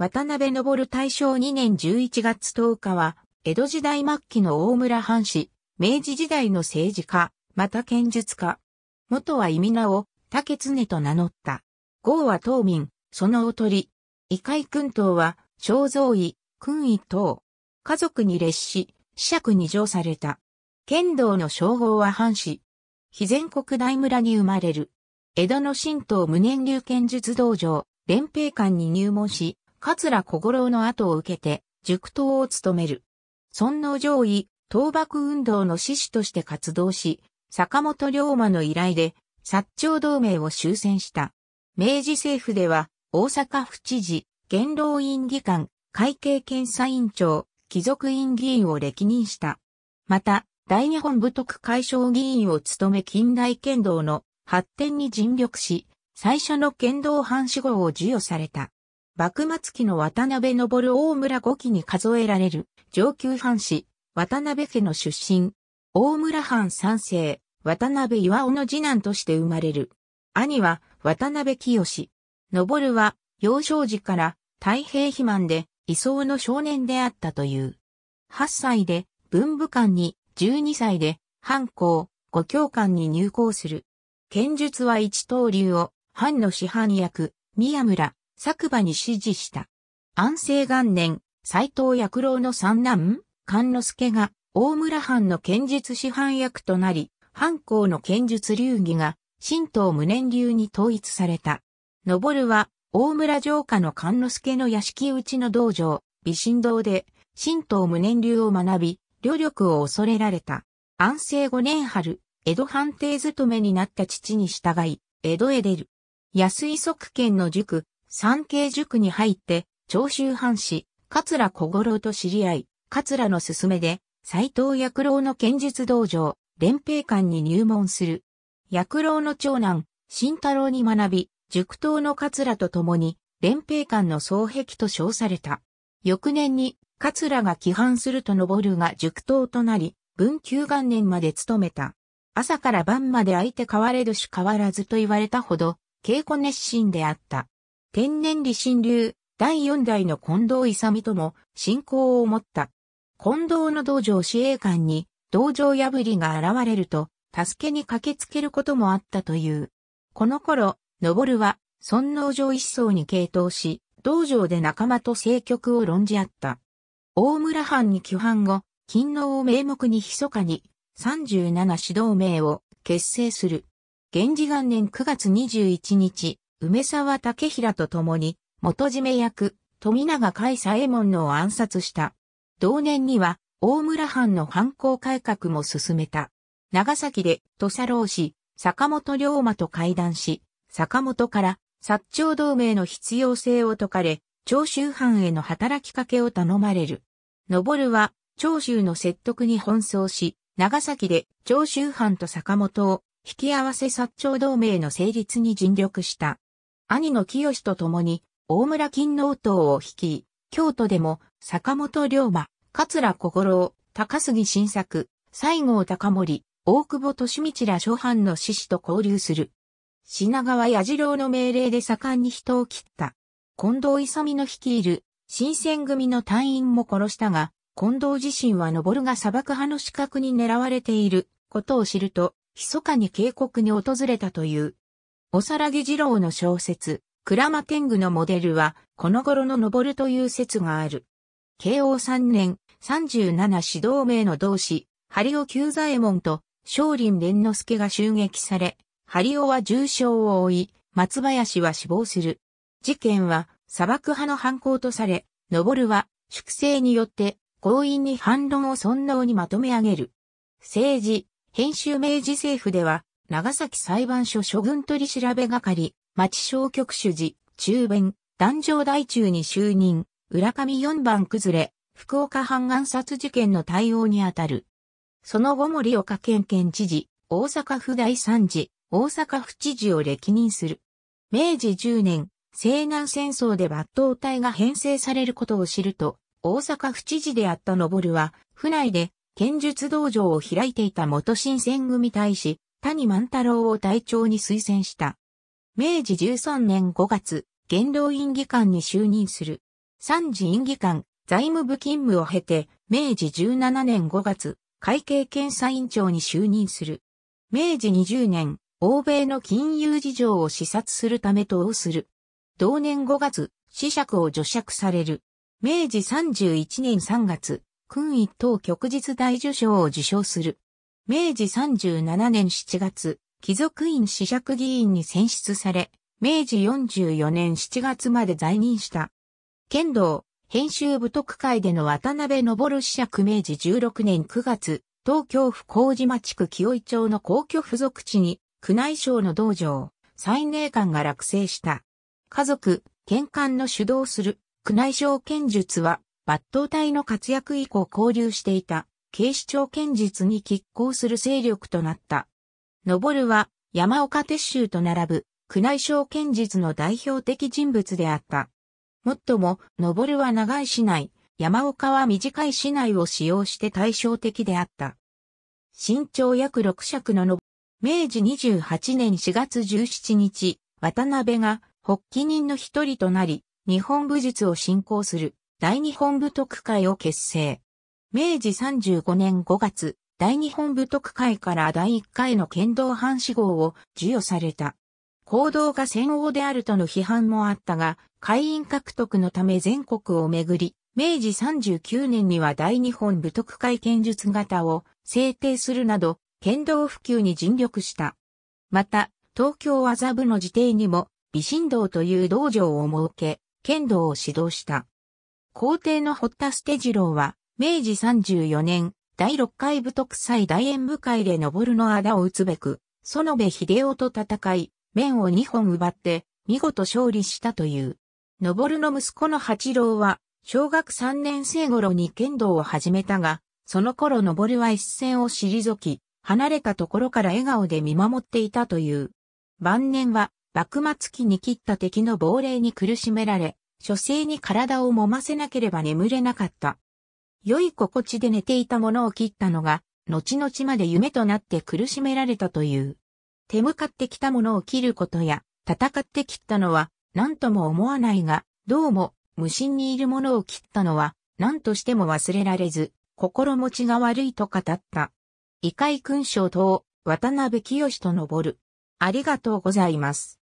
渡辺昇大正2年11月10日は、江戸時代末期の大村藩士、明治時代の政治家、また剣術家。元は意味名を、竹常と名乗った。豪は東民、そのおとり。異界君党は、正蔵位、君位等。家族に列し、死爵に上された。剣道の称号は藩士。非全国大村に生まれる。江戸の神道無念流剣術道場、連兵館に入門し、桂小五郎の後を受けて、塾頭を務める。尊皇上位、倒幕運動の志士として活動し、坂本龍馬の依頼で、薩長同盟を終戦した。明治政府では、大阪府知事、元老院議官、会計検査院長、貴族院議員を歴任した。また、大日本武徳解消議員を務め近代剣道の発展に尽力し、最初の剣道藩士号を授与された。幕末期の渡辺昇大村五期に数えられる上級藩士、渡辺家の出身。大村藩三世、渡辺岩尾の次男として生まれる。兄は渡辺清。昇は幼少時から太平肥満で理想の少年であったという。8歳で文武官に、12歳で藩校、五教官に入校する。剣術は一刀流を、藩の師範役、宮村、作馬に指示した。安政元年、斎藤薬郎の三男、勘之助が大村藩の剣術師範役となり、藩校の剣術流儀が神道無念流に統一された。登は大村城下の勘之助の屋敷内の道場、美神堂で神道無念流を学び、旅力を恐れられた。安政五年春、江戸藩邸勤めになった父に従い、江戸へ出る。安井側県の塾、三景塾に入って、長州藩士、桂小五郎と知り合い、桂の勧めで、斎藤薬郎の剣術道場、連兵館に入門する。薬郎の長男、慎太郎に学び、塾頭の桂と共に、連兵館の双壁と称された。翌年に、桂が規範すると昇るが塾頭となり、文久元年まで務めた。朝から晩まで相手変われどし変わらずと言われたほど、稽古熱心であった。天然理心流、第四代の近藤勇とも信仰を持った。近藤の道場司令官に道場破りが現れると、助けに駆けつけることもあったという。この頃、登は、尊王城一層に傾倒し、道場で仲間と政局を論じ合った。大村藩に規藩後、勤労を名目に密かに、37指導名を結成する。源氏元年9月21日、梅沢武平と共に、元締め役、富永海左衛門のを暗殺した。同年には、大村藩の反抗改革も進めた。長崎で土佐老氏、坂本龍馬と会談し、坂本から薩長同盟の必要性を説かれ、長州藩への働きかけを頼まれる。登は長州の説得に奔走し、長崎で長州藩と坂本を引き合わせ薩長同盟の成立に尽力した。兄の清と共に、大村金納党を率い、京都でも、坂本龍馬、桂小五郎、高杉晋作、西郷隆盛、大久保利道ら諸藩の志士と交流する。品川矢次郎の命令で盛んに人を切った。近藤勇の率いる、新選組の隊員も殺したが、近藤自身は登が砂漠派の資格に狙われていることを知ると、密かに警告に訪れたという。おさらぎ二郎の小説、鞍馬天狗のモデルは、この頃の登るという説がある。慶応3年、37指導名の同志、針尾久左衛門と、少林蓮之助が襲撃され、リ尾は重傷を負い、松林は死亡する。事件は、砂漠派の犯行とされ、登るは、粛清によって、強引に反論を尊能にまとめ上げる。政治、編集明治政府では、長崎裁判所諸軍取調べ係、町小局主事、中弁、壇上大中に就任、浦上4番崩れ、福岡犯暗殺事件の対応にあたる。その後森岡県県知事、大阪府第三次、大阪府知事を歴任する。明治10年、西南戦争で抜刀隊が編成されることを知ると、大阪府知事であった昇は、府内で剣術道場を開いていた元新選組大使、谷万太郎を隊長に推薦した。明治13年5月、元老院議官に就任する。三次院議官、財務部勤務を経て、明治17年5月、会計検査院長に就任する。明治20年、欧米の金融事情を視察するためをする。同年5月、死釈を除釈される。明治31年3月、勲位等旭日大受賞を受賞する。明治37年7月、貴族院子爵議員に選出され、明治44年7月まで在任した。剣道、編集部特会での渡辺昇子爵明治16年9月、東京府麹島地区清井町の皇居付属地に、宮内省の道場、最寧館が落成した。家族、県館の主導する、宮内省剣術は、抜刀隊の活躍以降交流していた。警視庁検実に拮抗する勢力となった。登は山岡鉄州と並ぶ宮内省検実の代表的人物であった。もっとも、登は長い市内、山岡は短い市内を使用して対照的であった。身長約6尺の登、明治28年4月17日、渡辺が発起人の一人となり、日本武術を進行する大日本武徳会を結成。明治35年5月、大日本武徳会から第1回の剣道藩士号を授与された。行動が戦王であるとの批判もあったが、会員獲得のため全国をめぐり、明治39年には大日本武徳会剣術型を制定するなど、剣道普及に尽力した。また、東京麻布の自邸にも、美神道という道場を設け、剣道を指導した。皇帝の堀田捨次郎は、明治34年、第6回部特祭大演武会でるの仇を打つべく、園部秀夫と戦い、面を2本奪って、見事勝利したという。るの息子の八郎は、小学3年生頃に剣道を始めたが、その頃るは一線を退き、離れたところから笑顔で見守っていたという。晩年は、幕末期に切った敵の亡霊に苦しめられ、書生に体を揉ませなければ眠れなかった。良い心地で寝ていたものを切ったのが、後々まで夢となって苦しめられたという。手向かってきたものを切ることや、戦って切ったのは、何とも思わないが、どうも、無心にいるものを切ったのは、何としても忘れられず、心持ちが悪いと語った。異界勲章と、渡辺清と登る。ありがとうございます。